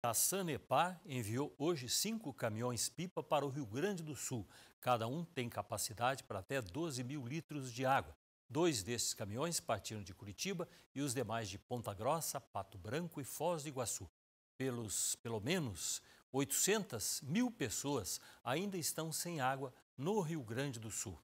A Sanepar enviou hoje cinco caminhões-pipa para o Rio Grande do Sul. Cada um tem capacidade para até 12 mil litros de água. Dois desses caminhões partiram de Curitiba e os demais de Ponta Grossa, Pato Branco e Foz do Iguaçu. Pelos, pelo menos 800 mil pessoas ainda estão sem água no Rio Grande do Sul.